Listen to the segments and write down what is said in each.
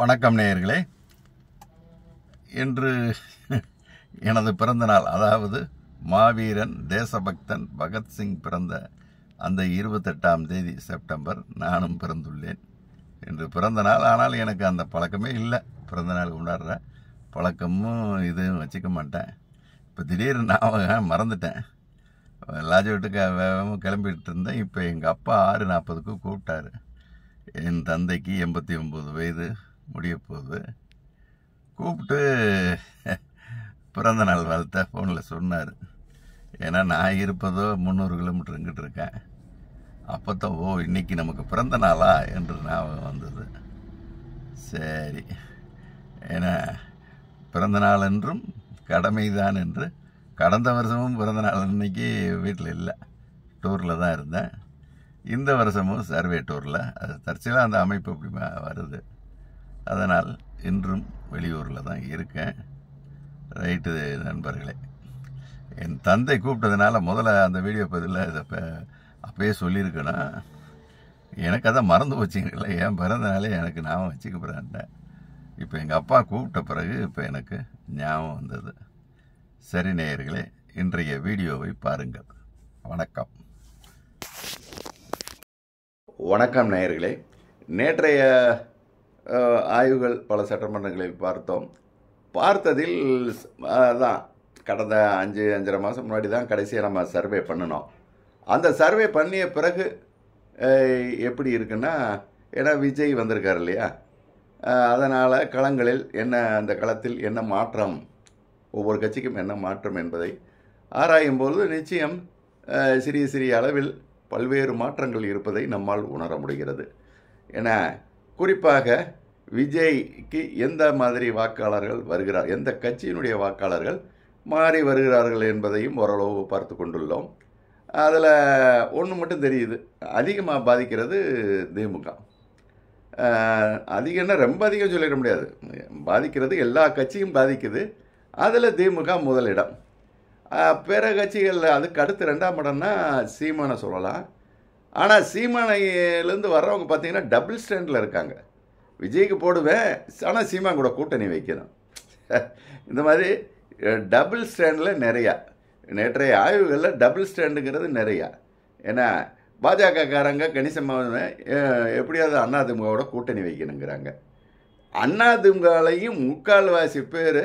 வணக்கம் நேயர்களே இன்று எனது பிறந்தநாள் அதாவது மாவீரன் தேசபக்தன் பகத்சிங் பிறந்த அந்த இருபத்தெட்டாம் தேதி செப்டம்பர் நானும் பிறந்துள்ளேன் இன்று பிறந்தநாள் ஆனால் எனக்கு அந்த பழக்கமே இல்லை பிறந்தநாள் கொண்டாடுற பழக்கமும் இதுவும் வச்சுக்க மாட்டேன் இப்போ திடீர்னு நான் மறந்துட்டேன் லாஜ வீட்டுக்கு வேகமாக கிளம்பிகிட்டு இருந்தேன் இப்போ எங்கள் அப்பா ஆறு நாற்பதுக்கு கூப்பிட்டாரு என் தந்தைக்கு எண்பத்தி ஒம்பது வயது முடிய போகுது கூப்பிட்டு பிறந்த நாள் வாழ்த்த ஃபோனில் சொன்னார் ஏன்னா நான் இருப்பதோ முந்நூறு கிலோமீட்டர் இங்கிட்டு இருக்கேன் அப்போ தான் ஓ இன்றைக்கி நமக்கு பிறந்த நாளா என்று ஞாபகம் வந்தது சரி ஏன்னா பிறந்த நாள் என்றும் கடமைதான் என்று கடந்த வருஷமும் பிறந்த நாள் அன்னைக்கு வீட்டில் இல்லை டூரில் தான் இருந்தேன் இந்த வருஷமும் சர்வே டூரில் அது தற்செயலாக அந்த அமைப்பு இப்படி வருது அதனால் இன்றும் வெளியூரில் தான் இருக்கேன் ரைட்டு நண்பர்களே என் தந்தை கூப்பிட்டதுனால முதல்ல அந்த வீடியோ பதில் இதை அப்பயே சொல்லியிருக்கேன்னா எனக்கு அதை மறந்து போச்சுங்களே என் பிறந்தனாலே எனக்கு ஞாபகம் வச்சுக்க இப்போ எங்கள் அப்பா கூப்பிட்ட பிறகு இப்போ எனக்கு ஞாபகம் வந்தது சரி நேயர்களே இன்றைய வீடியோவை பாருங்கள் வணக்கம் வணக்கம் நேயர்களே நேற்றைய ஆய்வுகள் பல சட்டமன்றங்களில் பார்த்தோம் பார்த்ததில் தான் கடந்த அஞ்சு அஞ்சரை மாதம் முன்னாடி தான் கடைசியாக நம்ம சர்வே பண்ணினோம் அந்த சர்வே பண்ணிய பிறகு எப்படி இருக்குன்னா ஏன்னா விஜய் வந்திருக்கார் இல்லையா அதனால் களங்களில் என்ன அந்த களத்தில் என்ன மாற்றம் ஒவ்வொரு கட்சிக்கும் என்ன மாற்றம் என்பதை ஆராயும் பொழுது நிச்சயம் சிறிய சிறிய அளவில் பல்வேறு மாற்றங்கள் இருப்பதை நம்மால் உணர முடிகிறது ஏன்னா குறிப்பாக விஜய்க்கு எந்த மாதிரி வாக்காளர்கள் வருகிறார் எந்த கட்சியினுடைய வாக்காளர்கள் மாறி வருகிறார்கள் என்பதையும் ஓரளவு பார்த்து கொண்டுள்ளோம் அதில் ஒன்று மட்டும் தெரியுது அதிகமாக பாதிக்கிறது திமுக அதிகம்னா ரொம்ப அதிகம் சொல்லிட முடியாது பாதிக்கிறது எல்லா கட்சியும் பாதிக்குது அதில் திமுக முதலிடம் பிற கட்சிகளில் அதுக்கு அடுத்து ரெண்டாம் இடம்னா சீமானை சொல்லலாம் ஆனால் சீமானையிலேருந்து வர்றவங்க பார்த்தீங்கன்னா டபுள் ஸ்டாண்டில் இருக்காங்க விஜய்க்கு போடுவேன் ஆனால் சீமான் கூட கூட்டணி வைக்கணும் இந்த மாதிரி டபுள் ஸ்டாண்டில் நிறையா நேற்றைய ஆய்வுகளில் டபுள் ஸ்டாண்டுங்கிறது நிறையா ஏன்னா பாஜகக்காரங்க கணிசமாக எப்படியாவது அண்ணாதிமுகவோட கூட்டணி வைக்கணுங்கிறாங்க அண்ணாதிமுகலையும் முக்கால்வாசி பேர்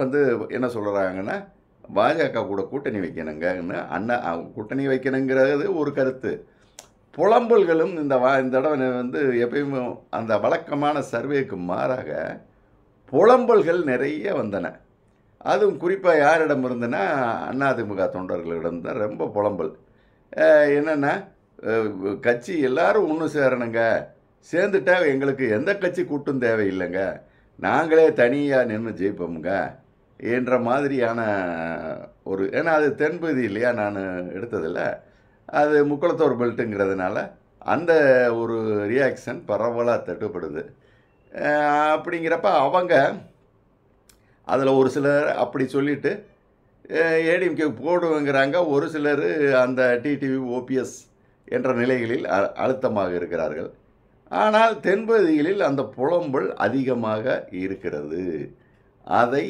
வந்து என்ன சொல்கிறாங்கன்னா பாஜக கூட கூட்டணி வைக்கணுங்கன்னு அண்ணா கூட்டணி வைக்கணுங்கிறது ஒரு கருத்து புலம்பல்களும் இந்த வா இந்த தடவை வந்து எப்பயுமே அந்த வழக்கமான சர்வேக்கு மாறாக புலம்பல்கள் நிறைய வந்தன அதுவும் குறிப்பாக யாரிடம் அண்ணா அதிமுக தொண்டர்களிடம் தான் ரொம்ப புலம்பல் என்னென்னா கட்சி எல்லாரும் ஒன்று சேரணுங்க சேர்ந்துட்டா எங்களுக்கு எந்த கட்சி கூட்டும் தேவையில்லைங்க நாங்களே தனியாக நின்று ஜெயிப்போமுங்க என்ற மாதிரியான ஒரு ஏன்னா அது தென்பகுதி இல்லையா நான் எடுத்ததில்ல அது முக்குளத்தோர் பெல்ட்டுங்கிறதுனால அந்த ஒரு ரியாக்ஷன் பரவலாக தட்டுப்படுது அப்படிங்கிறப்ப அவங்க அதில் ஒரு சிலர் அப்படி சொல்லிவிட்டு ஏடிஎம்கே போடுங்கிறாங்க ஒரு சிலர் அந்த டிடிவி ஓபிஎஸ் என்ற நிலைகளில் அழுத்தமாக இருக்கிறார்கள் ஆனால் தென்பகுதிகளில் அந்த புலம்பல் அதிகமாக இருக்கிறது அதை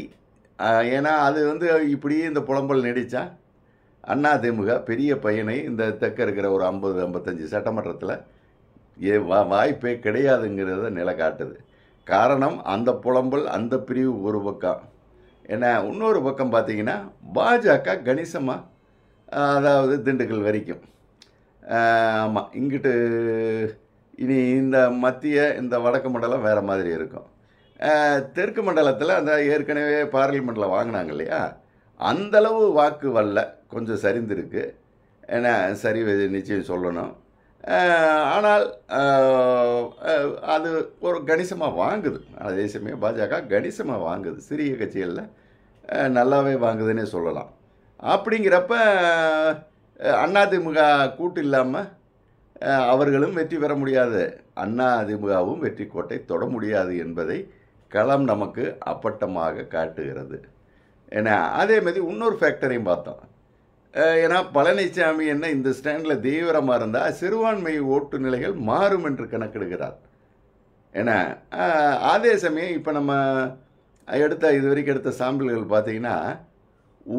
ஏன்னா அது வந்து இப்படி இந்த புலம்பல் நடித்தா அண்ணா திமுக பெரிய பையனை இந்த தெற்க இருக்கிற ஒரு ஐம்பது ஐம்பத்தஞ்சு சட்டமன்றத்தில் ஏ வா வாய்ப்பே கிடையாதுங்கிறத நிலை காட்டுது காரணம் அந்த புலம்பல் அந்த பிரிவு ஒரு பக்கம் ஏன்னா இன்னொரு பக்கம் பார்த்திங்கன்னா பாஜக கணிசமாக அதாவது திண்டுக்கல் வரைக்கும் ஆமாம் இங்கிட்டு இனி இந்த மத்திய இந்த வடக்கு மண்டலம் வேறு மாதிரி இருக்கும் தெற்கு மண்டலத்தில் அந்த ஏற்கனவே பார்லிமெண்ட்டில் வாங்கினாங்க இல்லையா அந்தளவு வாக்கு வரல கொஞ்சம் சரிந்திருக்கு என்ன சரி நிச்சயம் சொல்லணும் ஆனால் அது ஒரு கணிசமாக வாங்குது அதே சமயம் பாஜக கணிசமாக வாங்குது சிறிய கட்சிகளில் நல்லாவே வாங்குதுன்னே சொல்லலாம் அப்படிங்கிறப்ப அதிமுக கூட்டு இல்லாமல் அவர்களும் வெற்றி பெற முடியாது அதிமுகவும் வெற்றி கோட்டை தொட முடியாது என்பதை களம் நமக்கு அப்பட்டமாக காட்டுகிறது ஏன்னா அதே மாதிரி இன்னொரு ஃபேக்டரையும் பார்த்தோம் ஏன்னா பழனிசாமி என்ன இந்த ஸ்டாண்டில் தீவிரமாக இருந்தால் சிறுபான்மை ஓட்டு நிலைகள் மாறும் என்று கணக்கெடுகிறார் ஏன்னா அதே சமயம் இப்போ நம்ம எடுத்த இது வரைக்கும் எடுத்த சாம்பிள்கள் பார்த்தீங்கன்னா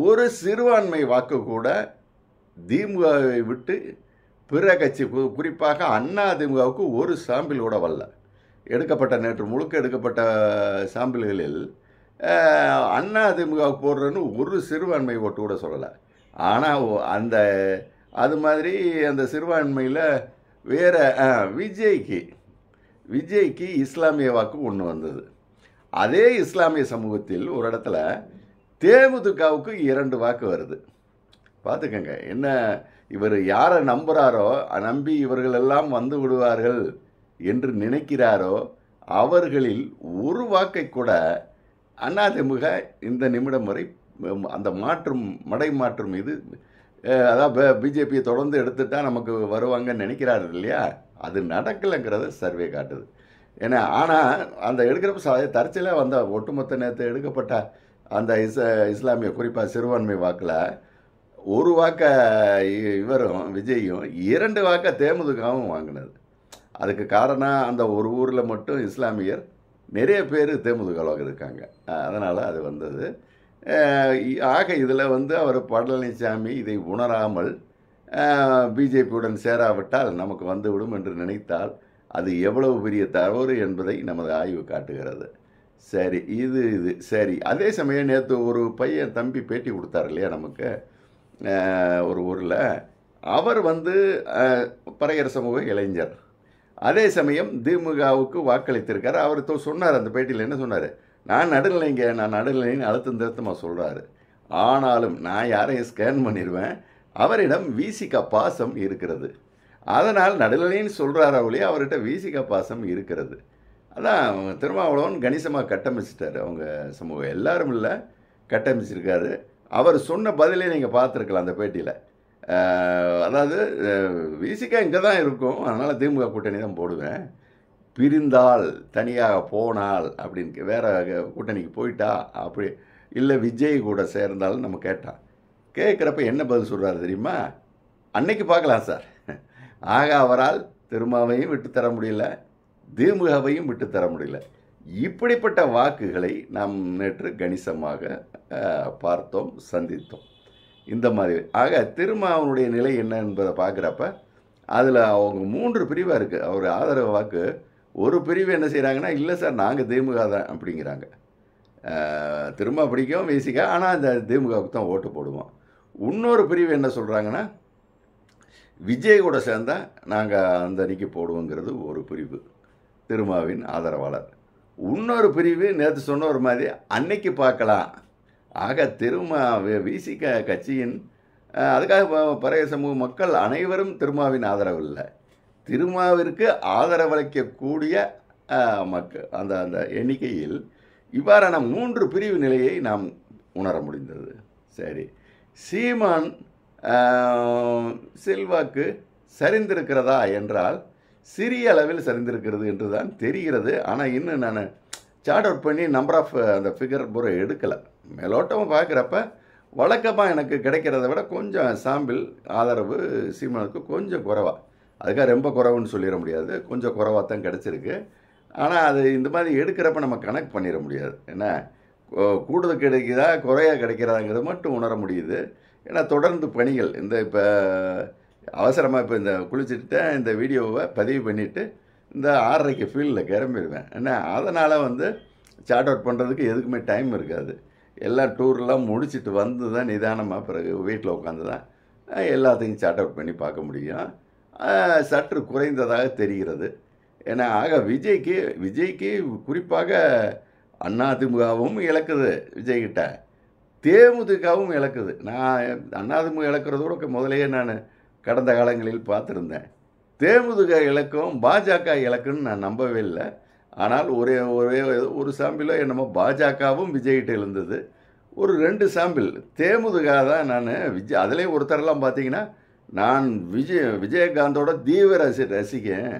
ஒரு சிறுபான்மை வாக்கு கூட திமுகவை விட்டு பிற கட்சி குறிப்பாக அண்ணா திமுகவுக்கு ஒரு சாம்பிள் கூட வரல எடுக்கப்பட்ட நேற்று முழுக்க எடுக்கப்பட்ட சாம்பிள்களில் அண்ணா அதிமுக போடுறன்னு ஒரு சிறுபான்மை ஓட்டு கூட சொல்லலை ஆனால் அந்த அது மாதிரி அந்த சிறுபான்மையில் வேறு விஜய்க்கு விஜய்க்கு இஸ்லாமிய வாக்கு ஒன்று வந்தது அதே இஸ்லாமிய சமூகத்தில் ஒரு இடத்துல தேமுதுகாவுக்கு இரண்டு வாக்கு வருது பார்த்துக்கங்க என்ன இவர் யாரை நம்புகிறாரோ நம்பி இவர்களெல்லாம் வந்து விடுவார்கள் என்று நினைக்கிறாரோ அவர்களில் ஒரு வாக்கை கூட அண்ணாதிமுக இந்த நிமிடம் வரை அந்த மாற்றும் மடை மாற்றம் இது அதாவது பிஜேபியை தொடர்ந்து எடுத்துட்டால் நமக்கு வருவாங்கன்னு நினைக்கிறாரு இல்லையா அது நடக்கலைங்கிறத சர்வே காட்டுது ஏன்னா ஆனால் அந்த எடுக்கிறப்ப ச தற்செயலாக வந்த ஒட்டுமொத்த நேரத்தை எடுக்கப்பட்ட அந்த இஸ் இஸ்லாமிய குறிப்பாக சிறுபான்மை வாக்கில் ஒரு வாக்க இவரும் விஜயும் இரண்டு வாக்க தேமுதுகாவும் வாங்கினது அதுக்கு காரணம் அந்த ஒரு ஊரில் மட்டும் இஸ்லாமியர் நிறைய பேர் தேமுதுகளாக இருக்காங்க அதனால் அது வந்தது ஆக இதில் வந்து அவர் பழனிசாமி இதை உணராமல் பிஜேபியுடன் சேராவிட்டால் நமக்கு வந்துவிடும் என்று நினைத்தால் அது எவ்வளவு பெரிய தவறு என்பதை நமது ஆய்வு காட்டுகிறது சரி இது இது சரி அதே சமயம் நேற்று ஒரு பையன் தம்பி பேட்டி கொடுத்தார் இல்லையா நமக்கு ஒரு ஊரில் அவர் வந்து பறையர் சமூக இளைஞர் அதே சமயம் திமுகவுக்கு வாக்களித்திருக்கார் அவர் சொன்னார் அந்த பேட்டியில் என்ன சொன்னார் நான் நடுநிலைங்க நான் நடுநிலைன்னு அழுத்தம் திருத்தமாக சொல்கிறாரு ஆனாலும் நான் யாரையும் ஸ்கேன் பண்ணிடுவேன் அவரிடம் விசிக பாசம் இருக்கிறது அதனால் நடுநிலைன்னு சொல்கிறார் அவளே அவர்கிட்ட விசிக பாசம் இருக்கிறது அதான் திருமாவளவன் கணிசமாக கட்டமைச்சிட்டார் அவங்க சமூகம் எல்லாரும் இல்லை கட்டமைச்சிருக்காரு அவர் சொன்ன பதிலே நீங்கள் பார்த்துருக்கலாம் அந்த பேட்டியில் அதாவது விசிகா இங்கே தான் இருக்கும் அதனால் திமுக கூட்டணி தான் போடுவேன் பிரிந்தால் தனியாக போனால் அப்படின்னு வேறு கூட்டணிக்கு போயிட்டா அப்படி இல்லை விஜய் கூட சேர்ந்தாலும் நம்ம கேட்டான் கேட்குறப்ப என்ன பதில் சொல்கிறாரு தெரியுமா அன்னைக்கு பார்க்கலாம் சார் ஆக அவரால் திருமாவையும் விட்டுத்தர முடியல திமுகவையும் விட்டுத்தர முடியல இப்படிப்பட்ட வாக்குகளை நாம் நேற்று கணிசமாக பார்த்தோம் சந்தித்தோம் இந்த மாதிரி ஆக திருமாவனுடைய நிலை என்ன என்பதை பார்க்குறப்ப அதில் அவங்க மூன்று பிரிவாக இருக்குது அவர் ஆதரவு வாக்கு ஒரு பிரிவு என்ன செய்கிறாங்கன்னா இல்லை சார் நாங்கள் திமுக தான் அப்படிங்கிறாங்க திரும்ப பிடிக்கும் விசிக ஆனால் அந்த திமுகவுக்கு தான் ஓட்டு போடுவோம் இன்னொரு பிரிவு என்ன சொல்கிறாங்கன்னா விஜய் கூட சேர்ந்தால் நாங்கள் அந்த அணிக்கு போடுவோங்கிறது ஒரு பிரிவு திருமாவின் ஆதரவாளர் இன்னொரு பிரிவு நேற்று சொன்ன ஒரு மாதிரி அன்னைக்கு பார்க்கலாம் ஆக திருமா விசிக கட்சியின் அதுக்காக பறைய சமூக மக்கள் அனைவரும் திருமாவின் ஆதரவு இல்லை திருமாவிற்கு ஆதரவளிக்கக்கூடிய மக்க அந்த அந்த எண்ணிக்கையில் இவ்வாறான மூன்று பிரிவு நிலையை நாம் உணர முடிந்தது சரி சீமான் செல்வாக்கு சரிந்திருக்கிறதா என்றால் சிறிய அளவில் சரிந்திருக்கிறது என்று தான் தெரிகிறது ஆனால் இன்னும் நான் சார்ட் அவுட் பண்ணி நம்பர் ஆஃப் அந்த ஃபிகர் பூரா எடுக்கலை மேலோட்டமாக பார்க்குறப்ப வழக்கமாக எனக்கு கிடைக்கிறத விட கொஞ்சம் சாம்பிள் ஆதரவு சீமானுக்கு கொஞ்சம் குறைவாக அதுக்காக ரொம்ப குறைவுன்னு சொல்லிட முடியாது கொஞ்சம் குறைவாக தான் கிடச்சிருக்கு ஆனால் அது இந்த மாதிரி எடுக்கிறப்ப நம்ம கணக்கு பண்ணிட முடியாது ஏன்னா கூடுதல் கிடைக்குதா குறையாக கிடைக்கிறதாங்கிறது மட்டும் உணர முடியுது ஏன்னா தொடர்ந்து பணிகள் இந்த இப்போ அவசரமாக இப்போ இந்த குளிச்சுட்டு இந்த வீடியோவை பதிவு பண்ணிவிட்டு இந்த ஆறரைக்கு ஃபீல்டில் கிளம்பிடுவேன் ஏன்னா அதனால் வந்து சார்ட் அவுட் பண்ணுறதுக்கு எதுக்குமே டைம் இருக்காது எல்லா டூர்லாம் முடிச்சுட்டு வந்து தான் நிதானமாக பிறகு வீட்டில் உட்காந்து தான் எல்லாத்தையும் சார்ட் அவுட் பண்ணி பார்க்க முடியும் சற்று குறைந்ததாக தெரிகிறது ஏன்னா ஆக விஜய்க்கு விஜய்க்கு குறிப்பாக அதிமுகவும் இழக்குது விஜய்கிட்ட தேமுதிகவும் இழக்குது நான் அதிமுக இழக்கிறதோட முதலையே நான் கடந்த காலங்களில் பார்த்துருந்தேன் தேமுதிக இலக்கம் பாஜக இலக்குன்னு நான் நம்பவே இல்லை ஆனால் ஒரே ஒரே ஒரு சாம்பிளோ என்னமோ பாஜகவும் விஜய்கிட்ட இருந்தது ஒரு ரெண்டு சாம்பிள் தேமுதுகா தான் நான் விஜய் அதுலேயும் ஒருத்தரெல்லாம் பார்த்தீங்கன்னா நான் விஜய் விஜயகாந்தோட தீவிர ரசி ரசிக்கேன்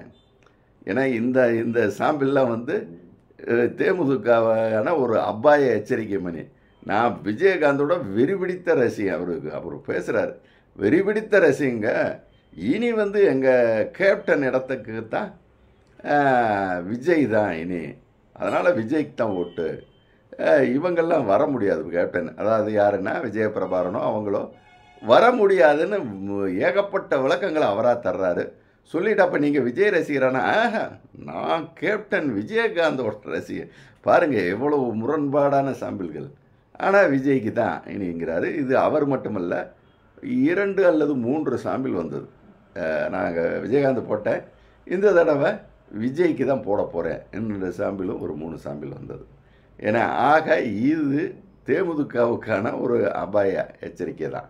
ஏன்னா இந்த இந்த சாம்பிள்லாம் வந்து தேமுதுகாவான ஒரு அப்பாய எச்சரிக்கை மணி நான் விஜயகாந்தோட வெறிபிடித்த ரசிகன் அவருக்கு அவர் பேசுகிறார் வெறிபிடித்த ரசிகங்க இனி வந்து எங்கள் கேப்டன் இடத்துக்கு தான் விஜய் தான் இனி அதனால் விஜய்க்கு தான் ஓட்டு இவங்கள்லாம் வர முடியாது கேப்டன் அதாவது யாருன்னா விஜயபிரபாரனோ அவங்களோ வர முடியாதுன்னு ஏகப்பட்ட விளக்கங்களை அவராக தர்றாரு சொல்லிட்டு அப்போ நீங்கள் விஜய் ரசிகரானா நான் கேப்டன் விஜயகாந்தோட ரசிகர் பாருங்கள் எவ்வளவு முரண்பாடான சாம்பிள்கள் ஆனால் விஜய்க்கு தான் இனிங்கிறாரு இது அவர் மட்டுமல்ல இரண்டு அல்லது மூன்று சாம்பிள் வந்தது நாங்கள் விஜயகாந்த் போட்டேன் இந்த தடவை விஜய்க்கு தான் போட போகிறேன் என்னுடைய சாம்பிளும் ஒரு மூணு சாம்பிள் வந்தது ஏன்னா ஆக இது தேமுதிகவுக்கான ஒரு அபாய எச்சரிக்கை தான்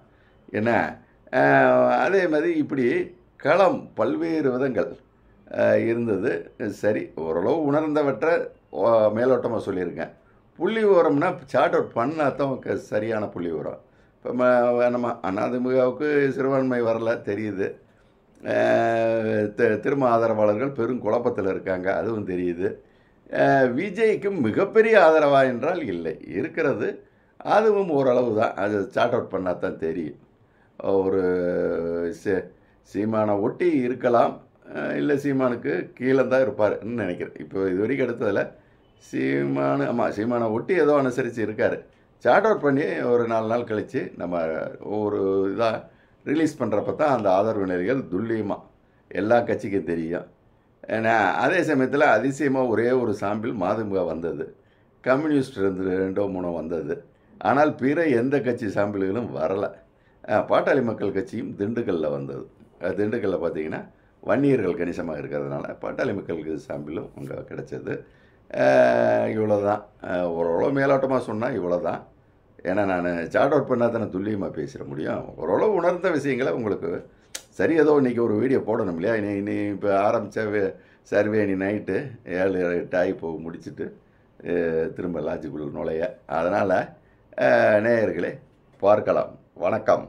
ஏன்னா அதே மாதிரி இப்படி களம் பல்வேறு விதங்கள் இருந்தது சரி ஓரளவு உணர்ந்தவற்றை மேலோட்டமாக சொல்லியிருக்கேன் புள்ளி உரம்னா சார்ட் அவுட் பண்ணால் தான் சரியான புள்ளி உரம் இப்போ நம்ம அண்ணாதிமுகவுக்கு சிறுபான்மை வரல தெரியுது திரும்ப ஆதரவாளர்கள் பெரும் குழப்பத்தில் இருக்காங்க அதுவும் தெரியுது விஜய்க்கு மிகப்பெரிய ஆதரவா என்றால் இல்லை இருக்கிறது அதுவும் ஓரளவு தான் அது சார்ட் அவுட் பண்ணால் தான் தெரியும் ஒரு சீமானை ஒட்டி இருக்கலாம் இல்லை சீமானுக்கு கீழே தான் இருப்பார்ன்னு நினைக்கிறேன் இப்போ இது வரைக்கும் எடுத்ததில் சீமானு ஆமாம் சீமானை ஒட்டி ஏதோ அனுசரித்து இருக்கார் சார்ட் அவுட் பண்ணி ஒரு நாலு நாள் கழித்து நம்ம ஒரு இதாக ரிலீஸ் பண்ணுறப்ப தான் அந்த ஆதரவு நிலைகள் துல்லியமாக எல்லா கட்சிக்கும் தெரியும் ஏன்னா அதே சமயத்தில் அதிசயமாக ஒரே ஒரு சாம்பிள் மாதமுக வந்தது கம்யூனிஸ்ட் இருந்து ரெண்டோ மூணோ வந்தது ஆனால் பிற எந்த கட்சி சாம்பிள்களும் வரலை பாட்டாளி மக்கள் கட்சியும் திண்டுக்கல்லில் வந்தது திண்டுக்கல்லில் பார்த்தீங்கன்னா வன்னியர்கள் கணிசமாக இருக்கிறதுனால பாட்டாளி மக்களுக்கு சாம்பிளும் அங்கே கிடச்சது இவ்வளோ தான் ஓரளவு மேலோட்டமாக சொன்னால் இவ்வளோ தான் ஏன்னா நான் சார்ட் அவுட் பண்ணால் தானே துல்லியமாக பேசிட முடியும் ஓரளவு உணர்ந்த விஷயங்களை உங்களுக்கு சரி ஏதோ இன்றைக்கி ஒரு வீடியோ போடணும் இல்லையா இனி இனி இப்போ ஆரம்பித்த சர்வே இனி நைட்டு ஏழு எட்டு ஆகி போக முடிச்சுட்டு திரும்ப லாஜிக்குள் நுழைய அதனால் நேயர்களே பார்க்கலாம் வணக்கம்